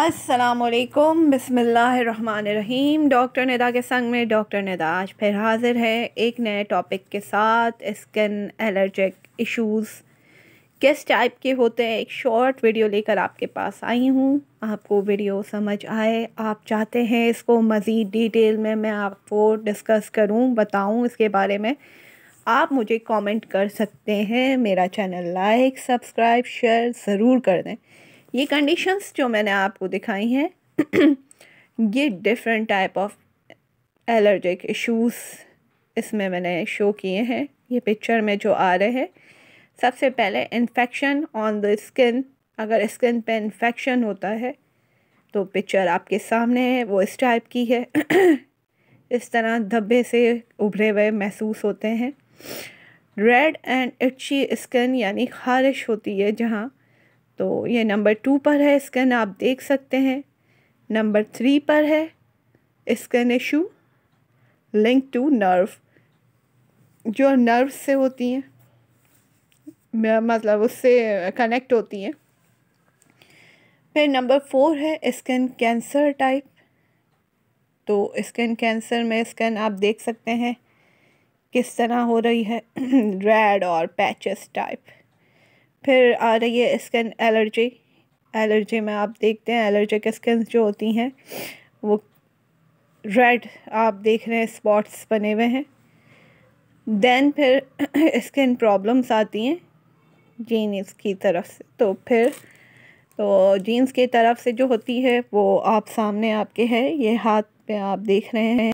असलकम बसमीम डॉक्टर निदा के संग में डॉक्टर निदा आज फिर हाज़िर है एक नए टॉपिक के साथ स्किन एलर्जिक इश्यूज़ किस टाइप के होते हैं एक शॉर्ट वीडियो लेकर आपके पास आई हूँ आपको वीडियो समझ आए आप चाहते हैं इसको मज़ीद डिटेल में मैं आपको डिस्कस करूँ बताऊँ इसके बारे में आप मुझे कमेंट कर सकते हैं मेरा चैनल लाइक सब्सक्राइब शेयर ज़रूर कर दें ये कंडीशंस जो मैंने आपको दिखाई हैं ये different type of allergic issues इसमें मैंने शो किए हैं ये पिक्चर में जो आ रहे हैं सबसे पहले इन्फेक्शन ऑन द स्किन अगर स्किन पे इन्फेक्शन होता है तो पिक्चर आपके सामने है वो इस टाइप की है इस तरह धब्बे से उभरे हुए महसूस होते हैं रेड एंड इच्छी स्किन यानी खारिश होती है जहाँ तो ये नंबर टू पर है स्कैन आप देख सकते हैं नंबर थ्री पर है skin issue link to nerve जो नर्व से होती हैं मतलब उससे कनेक्ट होती हैं फिर नंबर फोर है स्किन कैंसर टाइप तो स्किन कैंसर में स्किन आप देख सकते हैं किस तरह हो रही है रेड और पैचेस टाइप फिर आ रही है स्किन एलर्जी एलर्जी में आप देखते हैं एलर्जिक स्किन जो होती हैं वो रेड आप देख रहे हैं स्पॉट्स बने हुए हैं देन फिर स्किन प्रॉब्लम्स आती हैं जीन्स की तरफ से तो फिर तो जीन्स की तरफ से जो होती है वो आप सामने आपके है ये हाथ पे आप देख रहे हैं